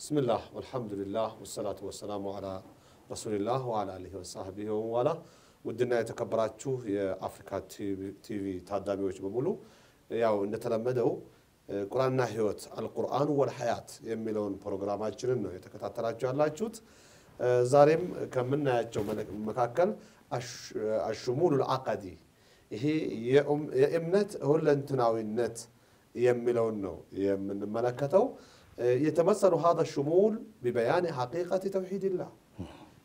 بسم الله والحمد لله والصلاة والسلام على رسول الله وعلى آله وصحبه وعلى ودنا يتكبراتو في أفريكا تي في تادامي ويش بمولو ياو نتلمدو قرآن ناهيوت القرآن والحياة يميلون بروغرامات جننو يتكتاتراتو على جوت زاريم كمنا يتشو مكاكل الشمول العقدي هي يأم يأمنت هو لنتناوي النت يميلونو يمن ملكتو يأم آه، يتمثل هذا الشمول ببيان حقيقة توحيد الله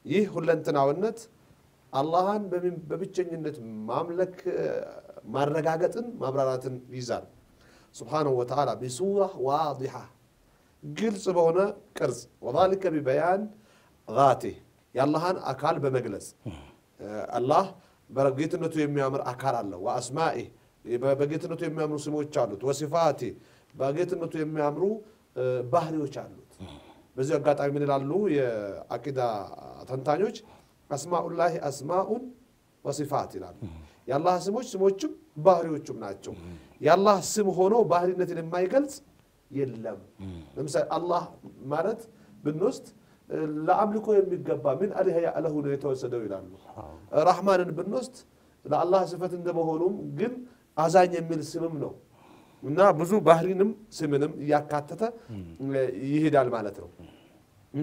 يه هل أنت نعونت الله ببتشن ينت مملك مرقاقة مبرارات يزال سبحانه وتعالى بصورة واضحة قل سبونا كرز وذلك ببيان غاتي يالله أكال بمجلس الله برقيت أنه يميامر أكال الله وأسمائه بقيت أنه يميامر سموه وصفاته بقيت أنه يميامره ባህሪዎች አሉት። በዚህ አጋጣሚ ምን ይላሉ የአቂዳ ተንታኞች? አስማኡላህ አስማኡን ወሲፋት ይላሉ። የአላህ ስሞች ስሞችም ባህሪዎቹም ናቸው። የአላህ ስም ሆኖ ባህሪነትን የማይገልጽ የለም። ለምሳሌ አላህ ማለት ብንወስድ ለአምልኮ የሚገባ ምን አልህያ ያለሁ ነው የተወሰደው ይላሉ። ራህማንን ብንወስድ ለአላህ ስፈት እንደመሆኑም ግን አዛኝ የሚል ስምም ነው نا بزو بحرينم سمنم يا كاتتا يهدال مالترو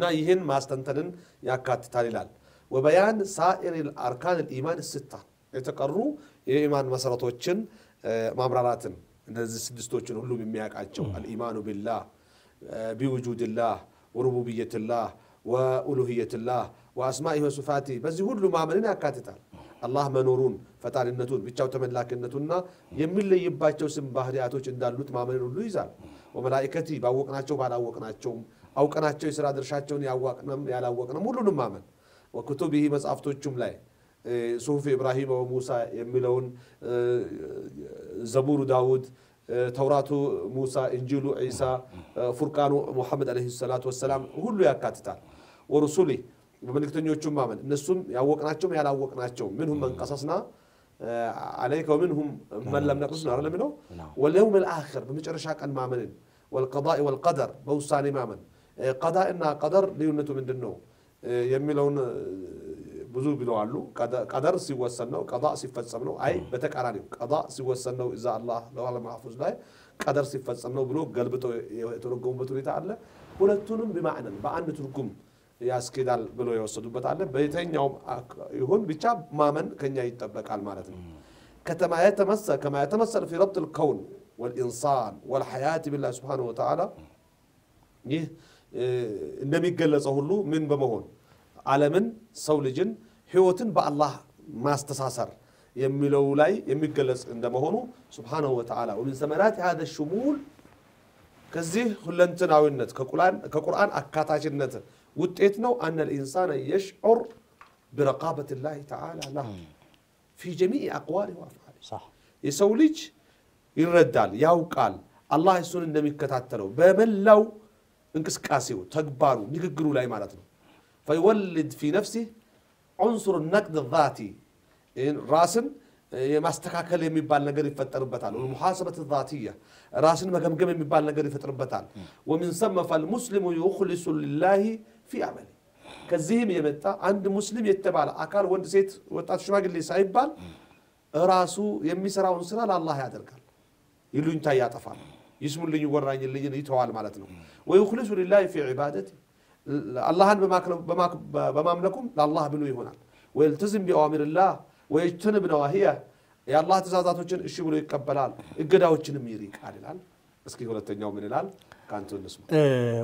نا يهن ماستنتنن يا كاتتا للال وبيان سائر الأركان الإيمان الستة يتقرروا إيمان مسرطوچن مامراراتن نزي سدستوچن هلو بمياك عجو الإيمان بالله بوجود الله وربوبية الله وألوهية الله وأسمائه وصفاته بس هلو ما عملنا كاتتال الله منورون فتالنتون بيتشاو تملاكنتونا يميل يباچو سم ባህሪያቶች እንዳሉት ማመንን ሁሉ ይዛል ወመላእከቲ ባወቅናቸው ባላወቅናቸውም አውቀናቸው የሥራ ድርሻቸውን ያዋቅነም ያላወቅነም ሁሉንም ማመን ወክቱብህ መጽሐፍቶቹም ላይ ሱሑፍ ኢብራሂም ወሙሳ የሚለውን ዘቡሩ ዳውድ ተውራቱ ሙሳ እንጂሉ ዒሳ ፉርቃኑ ሙሐመድ ዓለይሂ ሰላቱ ወሰላም ሁሉ ያካትታል ወሩሱሊህ بملكتنيوچو ما من نسوم ياوقناچو ياراوقناچو منهم من قصصنا عليك ومنهم من لم نقصنا على منه واليوم الاخر بمجرشا قن ما من والقضاء والقدر بوسان ما من قضاء ان قدر ليونته من دنو يميلون بزو بلو علو قدر سيوسن نو قضاء سيفصم نو اي بتقراني قضاء سيوسن نو اذا الله لو على محفوظ لا قدر سيفصم نو بلو قلبته يترجم بتريت على ولتون بمعنى بعند ترجم ያስኬዳል ብሎ የወሰዱበት አለ። በየትኛውም ይሁን ብቻ ማመን ከኛ ይጠበቃል ማለት ነው። ከተማ የተመሰ ከማ የተመሰል ፊ ረብጥ ልከውን ወልኢንሳን ወልሐያት ቢላህ ስብሓነሁ ወተዓላ ይህ እንደሚገለጸው ሁሉ ምን በመሆን ዓለምን ሰው ልጅን ህይወትን በአላህ ማስተሳሰር የሚለው ላይ የሚገለጽ እንደመሆኑ ስብሓነሁ ወተዓላ ወሚን ሰመራት ሃዘ ሽሙል ከዚህ ሁለንትናዊነት ከቁርአን አካታችነት وتيتنا أن الإنسان يشعر برقابة الله تعالى له في جميع أقواله وأفعاله صح يسوليج يردال ياو قال الله يسون النمي كتاتلو بمن لو انكس كاسيو لاي مالتنا فيولد في نفسه عنصر النقد الذاتي إن راسن ما استكاكل يمي بالنقر يفتر بطال والمحاسبة الذاتية راسن ما قمقم يمي بالنقر يفتر بطال ومن ثم فالمسلم يخلص لله ፊ አመል ከዚህም የመጣ አንድ ሙስሊም የተባለ አካል ወንድ፣ ሴት፣ ወጣት፣ ሽማግሌ ሳይባል ራሱ የሚሰራውን ስራ ለአላህ ያደርጋል። ይሉኝታ ያጠፋል፣ ይስሙልኝ፣ ይወራኝልኝን ይተዋል ማለት ነው። ወዩክሊሱ ሊላሂ ፊ ዒባደት አላህን በማምለኩም ለአላህ ብሎ ይሆናል። ወየልተዝም ቢአዋሚርላህ ወየጅተንብ ነዋሂያ የአላህ ትእዛዛቶችን እሺ ብሎ ይቀበላል፣ እገዳዎችንም ይርቃል ይላል። እስኪ ሁለተኛው ምን ይላል?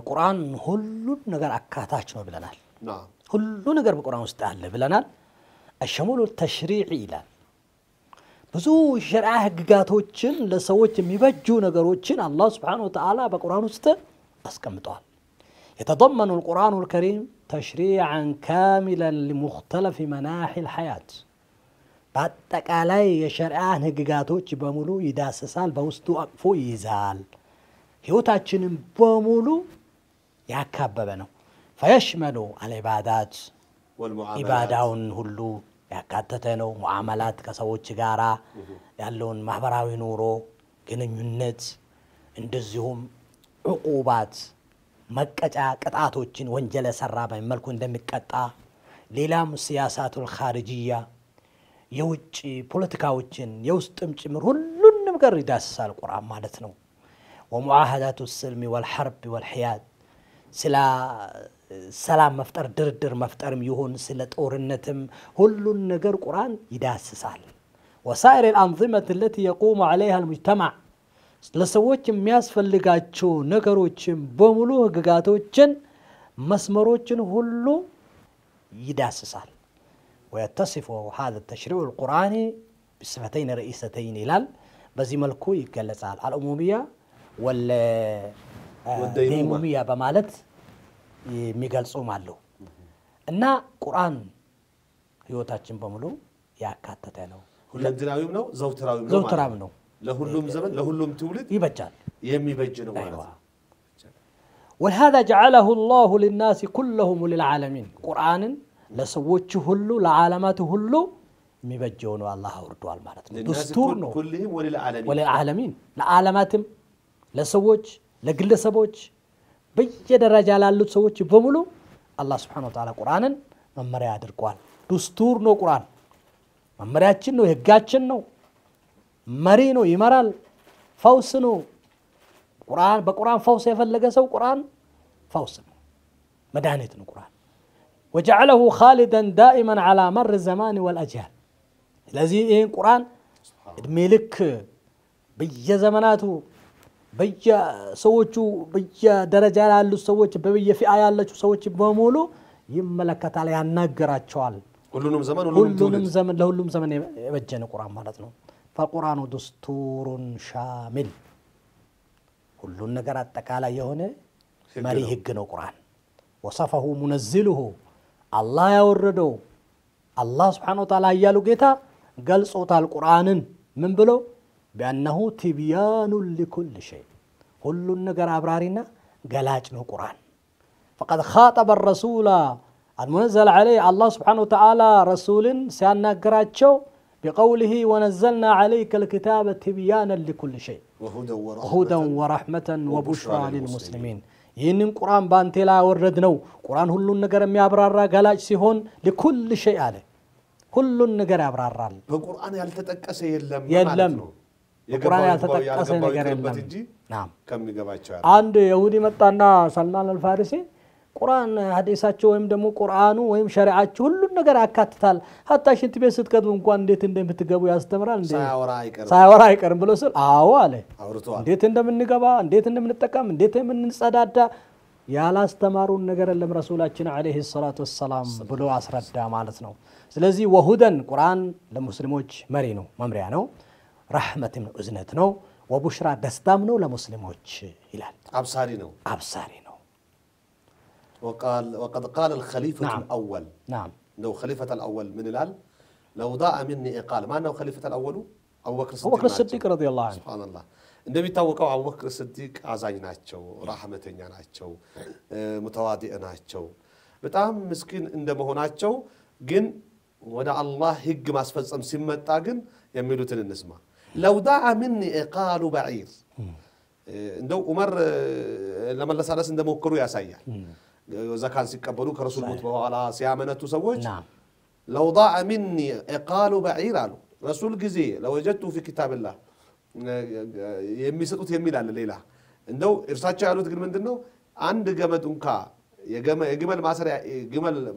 قرآن هلو نقر أكاتاتش ما بلانا نعم هلو نقر بقرآن استعلي بلانا الشمول التشريعي لان بزو شرعه حقيقاته وچن لسوات مبجو نقر الله سبحانه وتعالى بقرآن است بس كم يتضمن القرآن الكريم تشريعا كاملا لمختلف مناحي الحياة باتك علي شرعه حقيقاته وچن يداس سال بوستو فويزال. ህይወታችንን በሙሉ ያካበበ ነው። ፈየሽመሉ አልዒባዳት ኢባዳውን ሁሉ ያካተተ ነው። ሙዓመላት ከሰዎች ጋር ያለውን ማህበራዊ ኑሮ፣ ግንኙነት፣ እንደዚሁም ዕቁባት መቀጫ ቅጣቶችን ወንጀል የሰራ በሚመልኩ እንደሚቀጣ ሌላም ሲያሳቱል ኻርጅያ የውጭ ፖለቲካዎችን የውስጥም ጭምር ሁሉንም ነገር ይዳስሳል ቁርአን ማለት ነው። ومعاهدات السلم والحرب والحياد سلا سلام مفتر دردر مفتر ميهون سلة أورنتم هل النقر قرآن يداس سال وسائر الأنظمة التي يقوم عليها المجتمع لسوات مياس فلقاتشو نقروتشن بملوه قاتوتشن مسمروتشن هلو يداس سال ويتصف هذا التشريع القرآني بصفتين رئيستين إلال بزي ملكو يقلسال على الأمومية والديمومية ديمومية بمالت ميغال سومالو انا قرآن يوتا تشم بملو يا كاتا تانو هلم تراويم نو زوت تراويم نو زوت نو لهلم زمن لهلم تولد يبجال يمي بجن أيوة. وهذا جعله الله للناس كلهم للعالمين قرآن لسوتش هلو لعالمات هلو مبجون والله وردوال مالت دستور كلهم وللعالمين وللعالمين لعالماتهم لسويج لقل سبويج بيجي درجة لالو سويج بمولو الله سبحانه وتعالى قرآن ممري عدر قوال دستور نو قرآن ممري عدشن نو هقاتشن نو مري نو يمرال فوس نو قرآن بقرآن فوس يفل لقسو قرآن فوس نو مدانيت نو قرآن وجعله خالدا دائما على مر الزمان والأجيال لذي إيه قرآن الملك بي زماناته በየሰዎቹ በየደረጃ ያሉት ሰዎች በየፊአ ያለችው ሰዎች በሙሉ ይመለከታል፣ ያናገራቸዋል። ሁሉንም ዘመን ሁሉንም ዘመን ለሁሉም ዘመን የበጀነ ቁርአን ማለት ነው። ፈቁርአኑ ዱስቱሩን ሻሚል ሁሉን ነገር አጠቃላይ የሆነ መሪ ህግ ነው ቁርአን። ወሰፈሁ ሙነዝልሁ አላህ ያወረደው አላህ ስብሓነ ወተዓላ እያሉ ጌታ ገልጾታል ቁርአንን ምን ብለው بأنه تبيان لكل شيء كل النجر أبرارنا نو قرآن فقد خاطب الرسول المنزل عليه الله سبحانه وتعالى رسول سيناقراتشو بقوله ونزلنا عليك الكتاب تبيانا لكل شيء وهدى ورحمة, ورحمة وبشرى للمسلمين ይህንን القرآن بانتلا ላይ قرآن كل ቁርአን ሁሉን ነገር የሚያብራራ ገላጭ لكل شيء عليه كل ሁሉን ነገር ያብራራል በቁርአን ያልተጠቀሰ يلم በቁርአን ያልተጠቀሰ ነገር የለም ከሚገባቸው አንድ የሁዲ መጣና ሰልማን አልፋሪሲ ቁርአን ሀዲሳቸው ወይም ደግሞ ቁርአኑ ወይም ሸሪዓቸው ሁሉን ነገር ያካትታል። ሀታ ሽንት ቤት ስትገቡ እንኳን እንዴት እንደምትገቡ ያስተምራል፣ ሳያወራ አይቀርም ብሎ ስል አዎ አለ። እንዴት እንደምንገባ፣ እንዴት እንደምንጠቀም፣ እንዴት የምንጸዳዳ ያላስተማሩን ነገር የለም ረሱላችን ዓለይሂ ሰላቱ ወሰላም ብሎ አስረዳ ማለት ነው። ስለዚህ ወሁደን ቁርአን ለሙስሊሞች መሪ ነው፣ መምሪያ ነው። رحمة من أزنتنا وبشرى دستامنا لمسلموش إلال أبصارينا أبصارينا وقال وقد قال الخليفة نعم. الأول نعم لو خليفة الأول من الآل لو ضاع مني إقال ما أنه خليفة الأول أبو بكر الصديق أبو بكر الصديق رضي الله عنه سبحان الله النبي توقع أو بكر الصديق عزاني ناتشو رحمة ناتشو متواضئ ناتشو بتاهم مسكين عندما هناتشو جن ودع الله هج ما سفز أم سمة تاجن يميلوا تل النسمة لو دعا مني إقال بعير እንደው ዑመር ለመለስ አለስ እንደሞከሩ ያሳያል። ዘካን ሲቀበሉ ከረሱል ሞት በኋላ ሲያመነቱ ሰዎች ለው ዳአ ሚኒ እቃሉ በዒር አሉ። ረሱል ጊዜ ለወጀቱ ፊ ኪታብላህ የሚሰጡት የሚል አለ ሌላ። እንደው እርሳቸው ያሉት ግን ምንድን ነው አንድ ገመድ እንኳ የግመል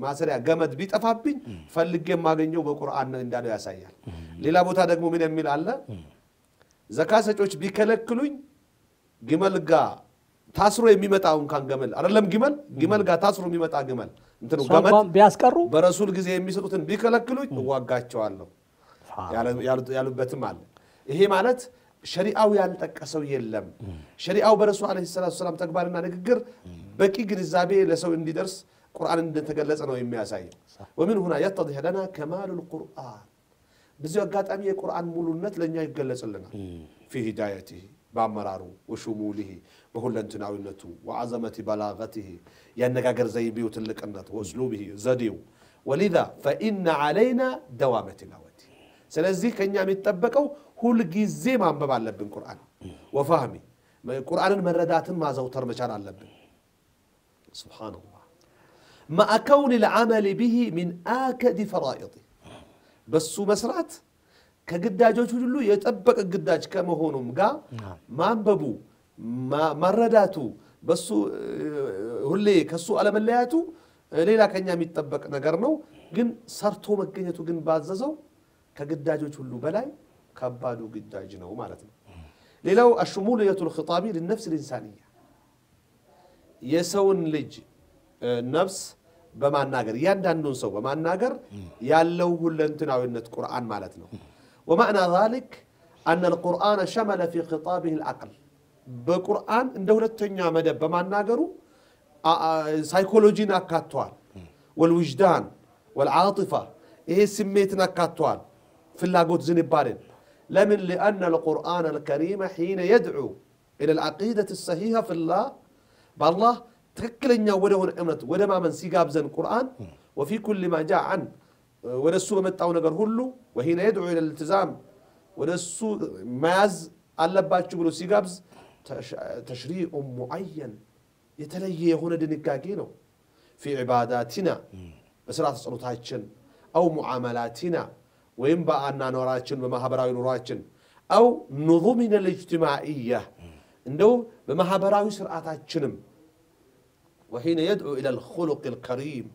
ማሰሪያ ገመድ ቢጠፋብኝ ፈልጌ የማገኘው በቁርአን እንዳለው ያሳያል። ሌላ ቦታ ደግሞ ምን የሚል አለ? ዘካ ሰጮች ቢከለክሉኝ ግመል ጋ ታስሮ የሚመጣ እንኳን ገመል አይደለም ግመል ግመል ጋር ታስሮ የሚመጣ ግመል እንትኑ ገመድ ቢያስቀሩ በረሱል ጊዜ የሚሰጡትን ቢከለክሉኝ እዋጋቸዋለሁ ያሉበትም አለ። ይሄ ማለት شريعه ويان تكسو يلم شريعه برسو عليه الصلاه والسلام تكبارنا نغغر بكي غريزابي لسو اندي درس قران تجلس أنا نو يمياساي ومن هنا يتضح لنا كمال القران بزي اغات امي القران مولونت لن يجلس لنا في هدايته بامرارو وشموله بكل انتناوينته وعظمه بلاغته ينغاغر زي بيو تلقنت واسلوبه زديو ولذا فان علينا دوامه الاوتي سلازي كنيا متطبقو هول جيزي ما أنبب على بن القرآن وفهمي القرآن المردات ما زوتر مشان على بن سبحان الله ما أكون العمل به من آكد فرائضي بس مسرات كقداج وجه له يتبقى قداج كما هو نمقى ما أنببو ما مرداتو بس هولي كسو على ملياتو ليلا كان يام يتطبق نقرنو جن صرتو مكينة جن بعد زو كقداج وجه له بلاي كبادو قد اجنه وما ليلو الشمولية الخطابي للنفس الإنسانية يسون لج نفس بما الناقر يان دان ننسو بما الناقر يالو هلنتنا وينت قرآن مالتنا ومعنى ذلك أن القرآن شمل في خطابه العقل بقرآن إن دولة تنيا مدى بما الناقر سايكولوجينا كاتوال والوجدان والعاطفة إيه سميتنا كاتوال في اللاقوت زين بارين لمن لأن القرآن الكريم حين يدعو إلى العقيدة الصحيحة في الله بالله تكلنا وده أمنت وده ما من سيقاب زن القرآن وفي كل ما جاء عن ودسو بمتعو نقر هلو وهنا يدعو إلى الالتزام ودسو ماز ألا ብሎ ሲጋብዝ ተሽሪዑ ሙዓየን የተለየ የሆነ ድንጋጌ ነው ፊ ዕባዳቲና በስራ ተጸሎታችን أو معاملاتنا ወይም በአና ኖራችን በማህበራዊ ኑሯችን አው ኑዙሚን ልጅትማዕያ እንደው በማህበራዊ ስርዓታችንም وحين يدعو إلى الخلق الكريم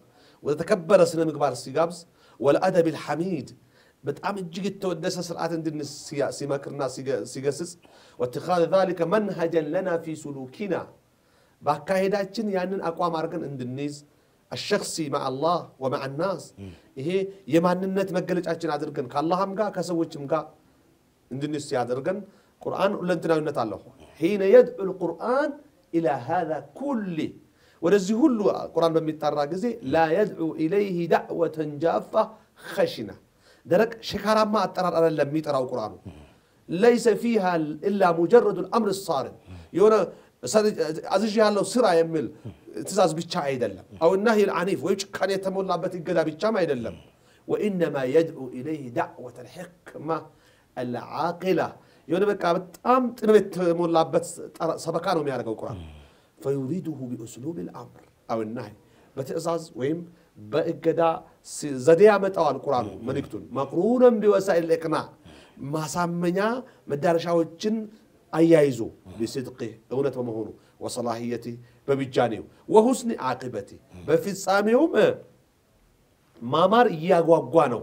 وتتكبر سنة مقبار السيقابس والأدب الحميد بتعم الجيج تودس سرعة عند السياسي كرنا سيقسس واتخاذ ذلك منهجا لنا في سلوكنا باكاهداتشن يعني أقوى عرقن عند النيز الشخصي مع الله ومع الناس هي يمان النت مجلج أشين عدركن كالله هم جا كسوي كم جا عندنا استي قرآن ولا أنت ناوي حين يدعو القرآن إلى هذا كله ورزه له قرآن بمتار راجزي لا يدعو إليه دعوة جافة خشنة درك شكرا ما أترى أنا لم يترى القرآن ليس فيها إلا مجرد الأمر الصارم يورا أزج يالله سرا يمل تزاز بيتشا عيدلم أو النهي العنيف ويش كان يتمول لابت القدا بيتشا ما عيدلم وإنما يدعو إليه دعوة الحكمة العاقلة يقول بك بتام تنبت مول لابت سبكانهم يا القرآن فيريده بأسلوب الأمر أو النهي بتأزاز ويم بأجدا زديا متوا القرآن ملكتون مقرونا بوسائل الإقناع ما سامنا مدارشاو الجن አያይዞ ቢስድቅ እውነት በመሆኑ ወሰላሂየቲ በብጃኔው ወሁስኒ አቂበቲ በፍጻሜውም ማማር እያጓጓ ነው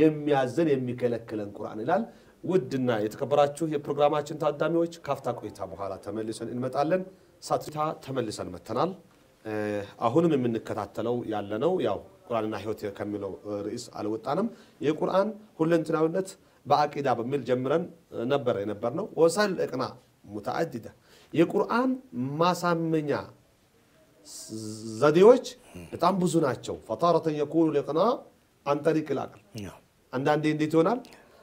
የሚያዘን የሚከለክለን ቁርአን ይላል። ውድና የተከበራችሁ የፕሮግራማችን ታዳሚዎች ካፍታ ቆይታ በኋላ ተመልሰን እንመጣለን። ሳትታ ተመልሰን መተናል። አሁንም የምንከታተለው ያለነው ያው ቁርአንና ሕይወት ከሚለው ርዕስ አልወጣንም። የቁርአን ሁለንትናዊነት بعقيدة بميل جمرا نبر ينبرنا وصل الإقناع متعددة يا قرآن ما سمنيا زديوش بتعم بزناتشو فطارة يكون الإقناع عن طريق العقل عند عندي عندي تونال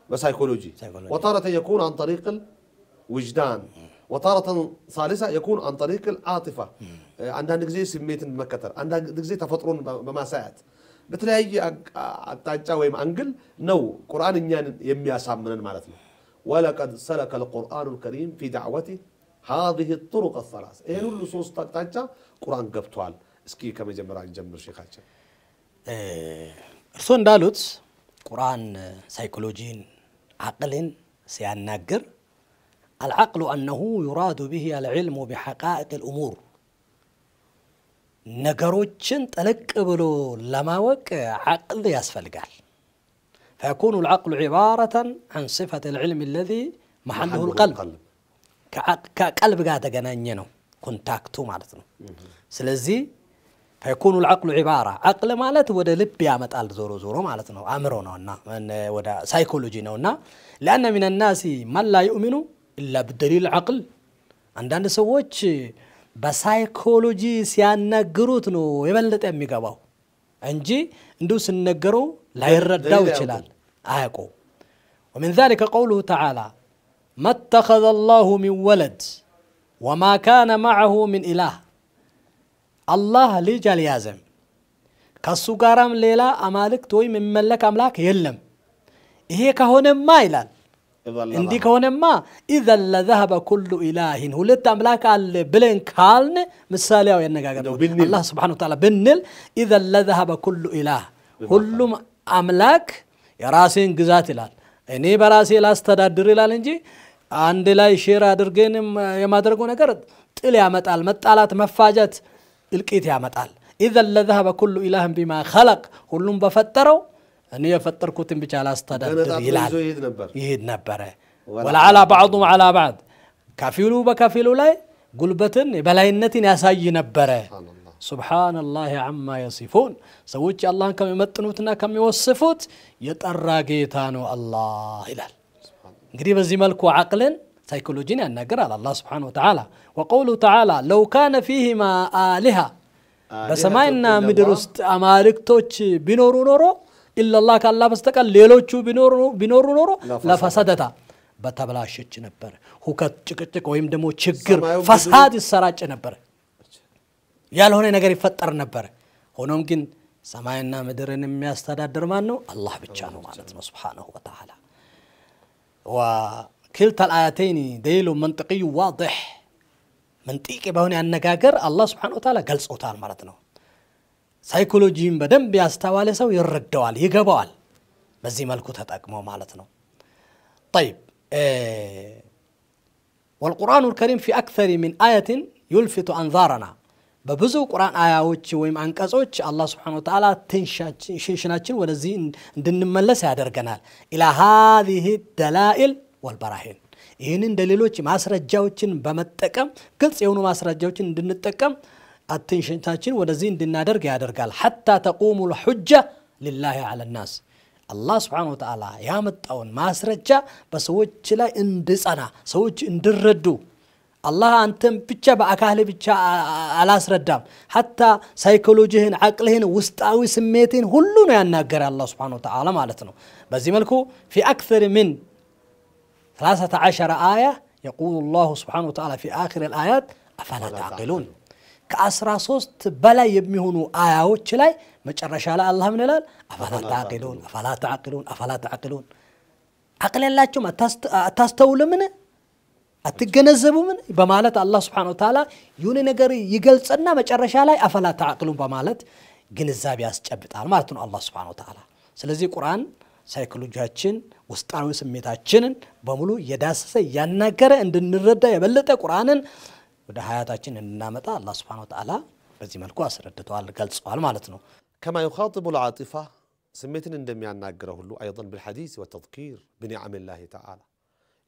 بسايكولوجي وطارة يكون عن طريق الوجدان وطارة ثالثة يكون عن طريق العاطفة عند عندك زي سميت المكتر عند عندك زي تفطرون بما ساعت بتلاقي أتاجا ويم أنجل نو قرآن إني يمي أسام من المعرفة ولقد سلك القرآن الكريم في دعوتي هذه الطرق الثلاث إيه اللصوص تاجا قرآن قبطوال اسكي كم جمر جمر شيخ أتاجا أرسون دالوت قرآن سيكولوجين عقل سيناجر العقل أنه يراد به العلم بحقائق الأمور نجروتشن تلك ابلو لماوك عقل يسفل قال فيكون العقل عبارة عن صفة العلم الذي محله القلب كقلب قاعد جنانينه كونتاكتو معناتنا سلزي فيكون العقل عبارة عقل مالت ودا لب يا متال زورو زورو معناتنا امرونا ونا من ودا سايكولوجي نونا لأن من الناس من لا يؤمن إلا بدليل العقل عندنا سووتش بسايكولوجي سيانا جروتنو يبلت امي غاو انجي ندوس النجرو لا يرداو تشلال ايكو ومن ذلك قوله تعالى ما اتخذ الله من ولد وما كان معه من اله الله لجال يازم كسوكارام ليلا امالك توي من ملك املاك يلم هي كهون مايلان እንዲህ ከሆነማ ኢዘን ለዘሀበ ኩሉ ኢላሂን ሁለት አምላክ አለ ብለን ካልን ምሳሌያዊ አነጋገር ነው። አላህ ስብሓነሁ ወተዓላ ብንል ኢዘን ለዘሀበ ኩሉ ኢላህ ሁሉም አምላክ የራሴን ግዛት ይላል። እኔ በራሴ ላስተዳድር ይላል እንጂ አንድ ላይ ሼር አድርገን የማድረጉ ነገር ጥል ያመጣል፣ መጣላት፣ መፋጀት፣ እልቂት ያመጣል። ኢዘን ለዘሀበ ኩሉ ኢላህን ቢማ ኸለቅ ሁሉም በፈጠረው أن يفطركوتن بجال أستدار يهد نبره ولا على بعضهم على بعض كافيلو بكافيلو لاي قلبتن بلاينتن أساي نبره سبحان الله عما يصفون سويت الله كم يمتنوتنا كم يوصفوت يتأرى قيتانو الله إلال قريب زي ملكو عقل سيكولوجين أن على الله سبحانه وتعالى وقوله تعالى لو كان فيهما آلهة آلهة بس ما إنا مدرست أمارك توتش بنورو نورو إلا الله كان لا بستك الليلو تشو بنور بنور نور لا فسادتا بتبلا شتش نبر هو كت تك تك دمو شجر فساد السراج نبر يا لهون نعير فتر نبر هو ممكن سماينا مدرن مياستاد درمانو الله بيتشانو مالتنا سبحانه وتعالى وكلتا الآياتين ديلو منطقي واضح منطقي بهوني النقاقر الله سبحانه وتعالى قلس أوتال مالتنا ሳይኮሎጂን በደንብ ያስተዋለ ሰው ይረዳዋል፣ ይገባዋል። በዚህ መልኩ ተጠቅሞ ማለት ነው። ጠይብ ወልቁርአኑ ልከሪም ፊ አክተሪ ሚን አያትን ዩልፊቱ አንዛረና በብዙ ቁርአን አያዎች ወይም አንቀጾች አላህ ስብሓነ ወተዓላ ሽንሽናችን ወደዚህ እንድንመለስ ያደርገናል። ኢላ ሃዚህ ደላኢል ወልበራሂን ይህንን እንደ ማስረጃዎችን በመጠቀም ግልጽ የሆኑ ማስረጃዎችን እንድንጠቀም اتنشن تاچين ودزين دينا درغ يا حتى تقوم الحجة لله على الناس الله سبحانه وتعالى يامت يامطاون ما بس بسوچ لا اندس انا سوچ اندردو الله انتم بيتشا باكاهل بيتشا على اسردام حتى سايكولوجيهن عقلهن وسطاوي سميتين كله نو يناغر الله سبحانه وتعالى معناتنو بزي ملكو في اكثر من 13 ايه يقول الله سبحانه وتعالى في اخر الايات افلا تعقلون ከአስራ ሶስት በላይ የሚሆኑ አያዎች ላይ መጨረሻ ላይ አላህ ምን ይላል? አፈላ ተዓቂሉን አፈላ ተዓቂሉን አፈላ ተዓቂሉን አቅል የላችሁም አታስተውልምን አትገነዘቡምን በማለት አላህ ስብሓነ ወተዓላ የሆነ ነገር ይገልጽና መጨረሻ ላይ አፈላ ተዓቅሉን በማለት ግንዛቤ ያስጨብጣል ማለት ነው አላህ ስብሓነ ወተዓላ። ስለዚህ ቁርአን ሳይኮሎጂያችን ውስጣዊ ስሜታችንን በሙሉ እየዳሰሰ እያናገረ እንድንረዳ የበለጠ ቁርአንን ወደ ሀያታችን እንድናመጣ አላህ ስብሐነሁ ወተዓላ በዚህ መልኩ አስረድተዋል፣ ገልጸዋል ማለት ነው። ከማ ዩኻጢቡ ልዓጢፋ ስሜትን እንደሚያናግረው ሁሉ አይን ብልሐዲስ ወተዝኪር ብኒዓም ላህ ተዓላ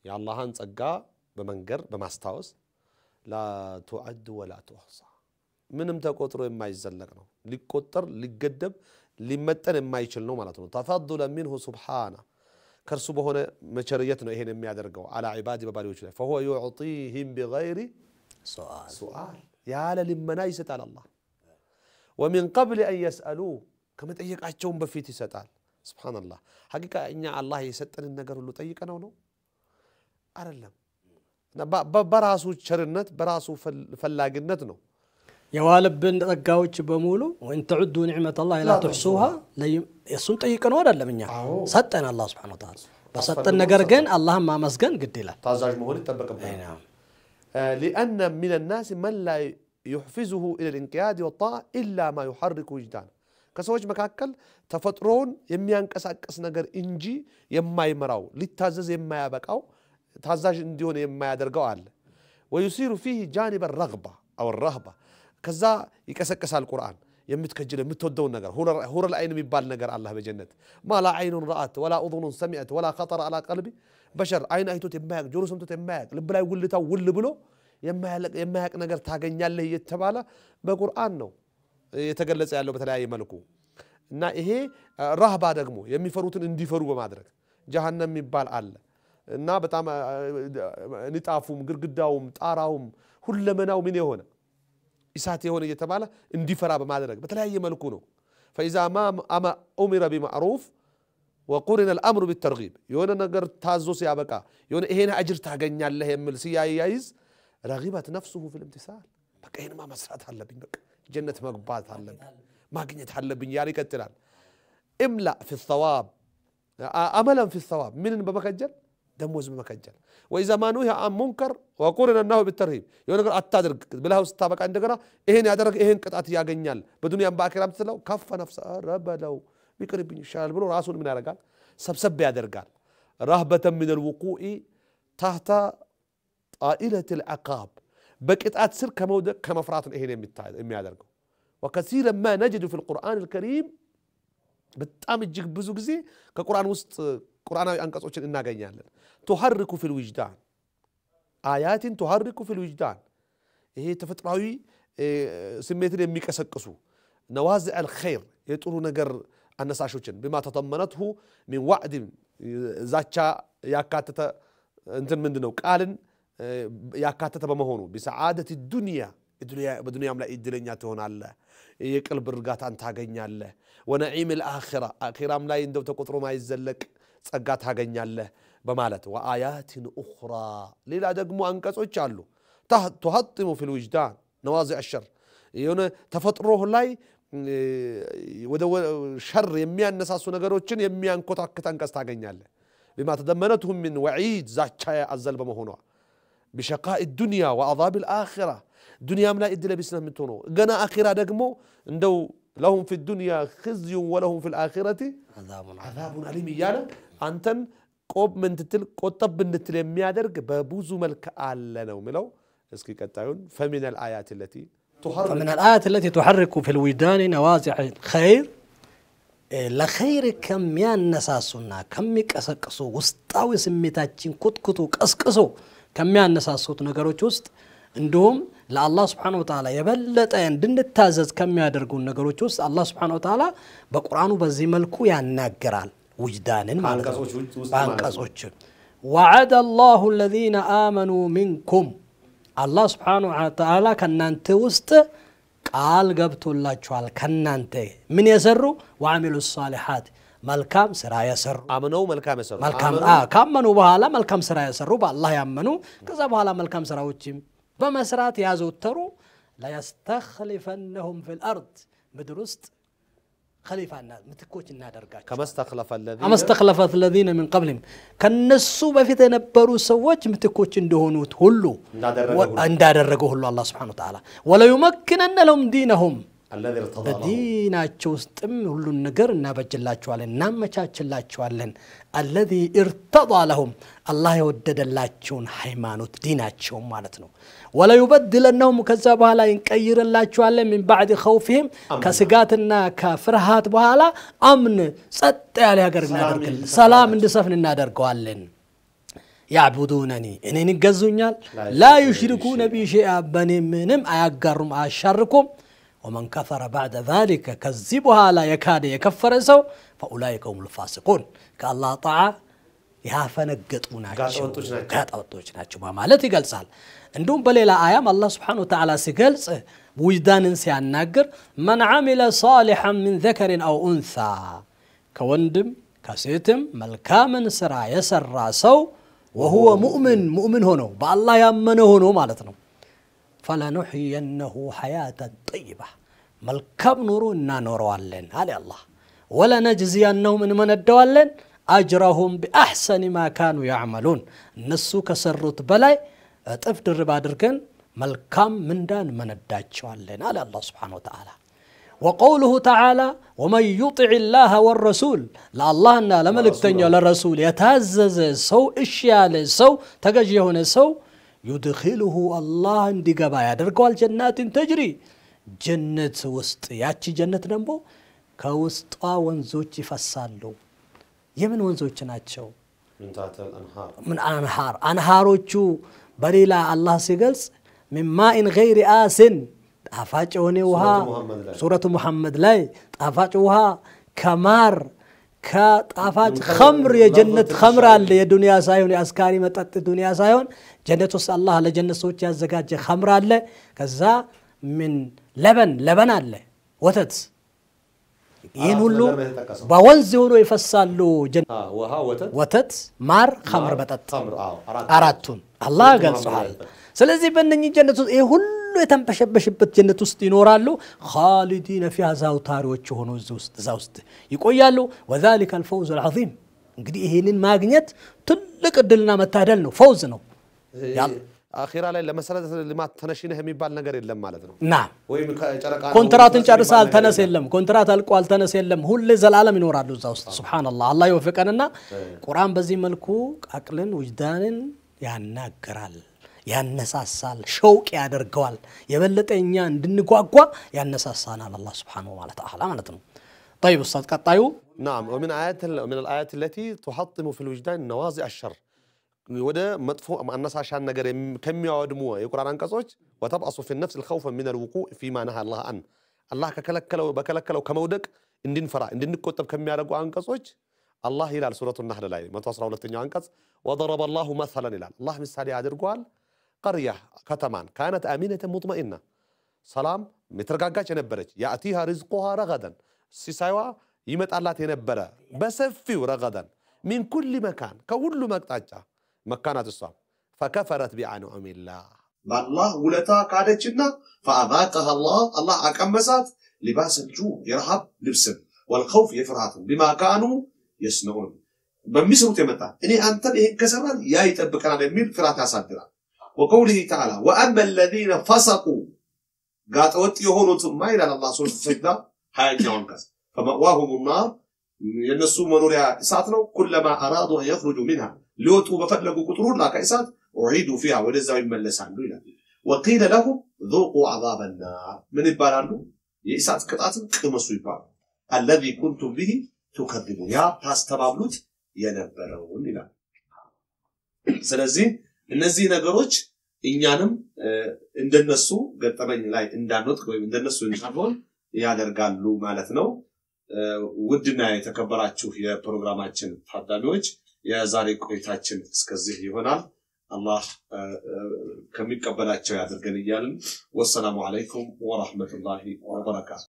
የአላህን ጸጋ በመንገር በማስታወስ ላቱዐድ ወላ ቱሕሳ ምንም ተቆጥሮ የማይዘለቅ ነው። ሊቆጠር ሊገደብ ሊመጠን የማይችል ነው ማለት ነው። ተፈضለ ሚንሁ ሱብሓና ከእርሱ በሆነ መቸርየት ነው ይሄን የሚያደርገው አላ ዒባድ በባሪዎች ላይ ፈሁወ ዩዕጢህም ቢገይሪ سؤال سؤال يا للمنا يسأل على الله ومن قبل أن يسألوه كما تأيك أجوم بفيتي يسأل سبحان الله حقيقة إن الله يسأل النقر اللي تأيك أنا ونو أرى اللهم براسو شرنت براسو فلاقنت نو يا والب بن رقاوش بمولو وإن تعدوا نعمة الله لا, لا تحصوها يصون تأيك أنا ولا لمن سأتنا الله سبحانه وتعالى بس النقر جن الله ما مسجن قد لا تازاج مهولي تبقى بها نعم آه، لأن من الناس من لا يحفزه إلى الانقياد والطاعة إلا ما يحرك وجدانه كسوج مكاكل تفطرون يميان كسا كس نجر إنجي يما يمراو للتعزز يما يبكاو تعزاج إنديون يما يدرقو عل ويصير فيه جانب الرغبة أو الرهبة كذا يكسكس على القرآن يمت كجل متودون نجر هور العين ميبال نجر الله بجنة ما لا عين رأت ولا أذن سمعت ولا خطر على قلبي በሸር አይን አይቶት የማያቅ ጆሮ ሰምቶት የማያቅ ልብ ላይ ውልታው ውል ብሎ የማያቅ ነገር ታገኛለህ እየተባለ በቁርአን ነው የተገለጸ ያለው በተለያየ መልኩ እና ይሄ ረህባ ደግሞ የሚፈሩትን እንዲፈሩ በማድረግ ጀሃነም የሚባል አለ እና በጣም ንጣፉም ግድግዳውም ጣራውም ሁለመናው ምን የሆነ ኢሳት የሆነ እየተባለ እንዲፈራ በማድረግ በተለያየ መልኩ ነው ፈኢዛ ማ ኡሚረ ቢማዕሩፍ وقرن الأمر بالترغيب يونا نجر تازو سيابكا يونا هنا أجر تاقنيا الله يمل سياي يايز رغبت نفسه في الامتثال بقى هنا ما مسرات هلبين بقى جنة مقبات هلبين ما قنيت هلبين ياري كتلال املأ في الثواب أملا في الثواب من بمكجل دموز بمكجل وإذا ما نهي عن منكر وقرن أنه بالترهيب يونا نقر أتادرك بلها وستابك عندنا إهن يادرك يا قطعت بدون بدنيا باكرام تلو كف نفسه ربلو ቢቅርብኝ ይሻላል ብሎ ራሱን ምን ያደርጋል ሰብሰብ ያደርጋል ረህበተ ምን ልውቁኢ ታህታ ጣኢለት ልዐቃብ በቅጣት ስር ከመውደቅ ከመፍራት ነው ይሄን የሚያደርገው ወከሲረ ማ ነጅዱ ፊ ልቁርአን ልከሪም በጣም እጅግ ብዙ ጊዜ ከቁርአን ውስጥ ቁርአናዊ አንቀጾችን እናገኛለን ቱሐርኩ ፊ ልውጅዳን አያትን ቱሐርኩ ፊ ልውጅዳን ይሄ ተፈጥሯዊ ስሜትን የሚቀሰቅሱ ነዋዚዕ አልኸይር የጥሩ ነገር አነሳሾችን ብማ ተጠመነትሁ ሚን ዋዕድን ዛቻ ያካተተ እንትን ምንድን ነው ቃልን ያካተተ በመሆኑ ቢሰዓደት ዱንያ በዱንያም ላይ እድለኛ ትሆናለህ፣ የቅልብ እርጋታን ታገኛለህ። ወነዒም ልአኪራ አኪራም ላይ እንደው ተቆጥሮ ማይዘለቅ ጸጋ ታገኛለህ በማለት ወአያትን ኡኽራ ሌላ ደግሞ አንቀጾች አሉ ቱሀጢሙ ፊልውጅዳን ነዋዚዕ ሸር የሆነ ተፈጥሮህ ላይ ወደ ሸር የሚያነሳሱ ነገሮችን የሚያንኮታክተን ቀስ ታገኛለህ ቢማ ተደመነትሁ ምን ወዒድ ዛቻ አዘል በመሆኗ ቢሸቃኢ ዱንያ ወአዛብ ልአኪራ ዱንያም ላይ እድለ ቢስ ነው የምትሆነው ገና አኪራ ደግሞ እንደው ለሁም ፊ ዱንያ ክዝዩን ወለሁም ፊ ልአኪረቲ አዛቡን አሊም እያለ አንተን ቆብ ምንትትል ቆጠብ እንትል የሚያደርግ በብዙ መልክ አለ ነው ምለው እስኪ ቀጣዩን ፈሚን አልአያት ለቲ تحرك فمن الآيات التي تحرك في الوجدان نوازع الخير ለኸይር ከሚያነሳሱና ከሚቀሰቅሱ ውስጣዊ ስሜታችን ኩትኩቱ ቀስቅሶ ከሚያነሳሱት ነገሮች ውስጥ እንዲሁም ለአላህ ስብሓን ወተዓላ የበለጠ እንድንታዘዝ ከሚያደርጉን ነገሮች ውስጥ አላህ ስብሓን ወተዓላ በቁርአኑ በዚህ መልኩ ያናግራል ውጅዳንን ማለት ነው በአንቀጾችን ወዐደ አላሁ አለዚነ አመኑ ሚንኩም الله سبحانه وتعالى كنانت وست قال قبت الله شوال كنانت من يسر وعملوا الصالحات ملكام سرا يسر امنوا ملكام يسر ملكام اه كامنوا بهالا ملكام سرا يسر بالله يامنوا كذا بهالا ملكام سرا وتشم بما سرات يا لا يستخلفنهم في الارض بدرست خليفة الناس متكوش النادر قاتش كما استخلف الذين كما استخلف الذين من قبلهم كان السوبة في تنبرو سواج متكوش اندهونو تهلو اندار الرقو هلو الله سبحانه وتعالى ولا يمكن أن لهم دينهم በዲናቸው ውስጥም ሁሉን ነገር እናበጅላቸዋለን፣ እናመቻችላቸዋለን። አለዚ ኢርተዳ ለሁም አላህ የወደደላቸውን ሃይማኖት ዲናቸውም ማለት ነው። ወለዩበድለነሁም ከዛ በኋላ እንቀይርላቸዋለን። ሚን ባዕድ ከውፊህም ከስጋትና ከፍርሃት በኋላ አምን ጸጥ ያለ ሀገር እናደርግል ሰላም እንዲሰፍን እናደርገዋለን። ያዕቡዱነኒ እኔን ይገዙኛል። ላ ዩሽሪኩ ነቢ ሸይአ በኔ ምንም አያጋሩም፣ አያሻርኩም ومن كفر بعد ذلك كذبها لا يكاد يكفر سو فأولئك هم الفاسقون كالله طاع يا فنقطونا قاطوتوش ناتشو ما مالتي قال سال عندهم بليلة آيام الله سبحانه وتعالى سيقلس وجدان انسي النقر من عمل صالحا من ذكر أو أنثى كوندم كسيتم ملكام سرا يسر راسو وهو مؤمن مؤمن هنا بالله يامن هنا مالتنا فلنحيينه حياة طيبة ملكب نورو نانورو اللين علي الله ولا نجزي أنهم من من الدولين أجرهم بأحسن ما كانوا يعملون نسو كسرط بلاي تفدر بادركن ملكم من دان من الدجوا اللين علي الله سبحانه وتعالى وقوله تعالى ومن يطع الله والرسول لا الله أن لملك تنيو للرسول يتهزز سو إشيال سو تقجيهون سو يدخله الله عند جبايا درقال جنات تجري جنة وسط ياتي جنة نمبو كوسط آون زوجي فصلوا يمن وان زوجي ناتشو من تحت الأنهار من أنهار أنهارو تشو بريلا الله سيجلس من ماء غير آسن أفاجوني وها سورة محمد لاي أفاجوها كمار كأفاج خمر يا جنة خمر اللي يا دنيا سايون يا أسكاري متت الدنيا سايون ጀነት ውስጥ አላህ ለጀነት ሰዎች ያዘጋጀ ኸምር አለ። ከዛ ምን ለበን ለበን አለ ወተት ይህን ሁሉ በወንዝ ሆኖ ይፈሳሉ። ወተት፣ ማር፣ ኸምር፣ መጠጥ አራቱን አላህ ገልጸዋል። ስለዚህ በእነኚህ ጀነት ውስጥ ይህ ሁሉ የተንበሸበሽበት ጀነት ውስጥ ይኖራሉ። ኻሊዲነ ፊሃ ዘውታሪዎች የሆኑ እዛ ውስጥ ይቆያሉ። ወዛሊከ አልፈውዝ አልዓዚም እንግዲህ ይህንን ማግኘት ትልቅ እድልና መታደል ነው፣ ፈውዝ ነው። آخر على مسألة اللي ما تنشين هم يبال نجار إلا مالتنا نعم ويم كارقان كونترات إنشار سال تنس إلم كونترات القوال تنس إلم هو اللي زل على من وراد الزاوست سبحان الله الله يوفقنا لنا قرآن بزي ملكوك أقل وجدان يعني نقرال يعني نساسال شوك يا درقوال يبلت إنيان دنكو أقوى يعني نساسال على الله سبحانه وعلا تعالى مالتنا طيب الصدقات طيب نعم ومن آيات من الآيات التي تحطم في الوجدان نوازع الشر وده مدفوع الناس عشان نجر كم يعدموا يقرأ عن كذوج وتبأص في النفس الخوف من الوقوع فيما نهى الله عنه الله ككلك كلو بكلك كلو كمودك إندين فرع إندين كتب كم يعرقوا عن كذوج الله إلى سورة النحل لا ما توصل ولا تنيو عن كذ وضرب الله مثلا إلى الله مثال يعدر قال قرية كتمان كانت آمنة مطمئنة سلام مترقاقاش نبرج يأتيها رزقها رغدا سيسايوا يمت الله بس في رغدا من كل مكان كل مقطعه መካናት እሷ ፈከፈረት ቢአንዑም ላህ በአላህ ውለታ ካደችና ፈአዛቀሃ ላህ አላህ አቀመሳት ሊባስ ልጁ የረሃብ ልብስን ወልኸውፍ የፍርሃትን ቢማ ካኑ የስነውን በሚሰሩት የመጣ እኔ አንተን ይህን ከሰራን ያ ይጠብቀናል የሚል ፍርሃት ያሳድራል። ወቀውሊህ ተዓላ ወአመ ለዚነ ፈሰቁ ጋጠወጥ የሆኑትማ ይላል አላህ ሱረቱ ሰጅዳ ሀያኛውን ቀስ ፈመእዋሁም ናር የእነሱ መኖሪያ እሳት ነው። ኩለማ አራዱ አን የኽሩጁ ሚንሃ ሊወጡ በፈለጉ ቁጥር ሁላ ከእሳት ኡዒዱ ፊሃ ወደዛው ይመለሳሉ ይላል። ወቂለ ለሁም ذوቁ عذاب النار ምን ይባላሉ? የእሳት ቅጣትን ቅመሱ ይባላል። አለዚ ኩንቱም ቢሂ ቱከዚቡን ያ ታስተባብሉት የነበረውን ይላል። ስለዚህ እነዚህ ነገሮች እኛንም እንደነሱ ገጠመኝ ላይ እንዳንወጥቅ ወይም እንደነሱ እንዳንሆን ያደርጋሉ ማለት ነው። ውድና የተከበራችሁ የፕሮግራማችን ታዳሚዎች የዛሬ ቆይታችን እስከዚህ ይሆናል። አላህ ከሚቀበላቸው ያድርገን እያልን ወሰላሙ አለይኩም ወራህመቱላሂ ወበረካቱ።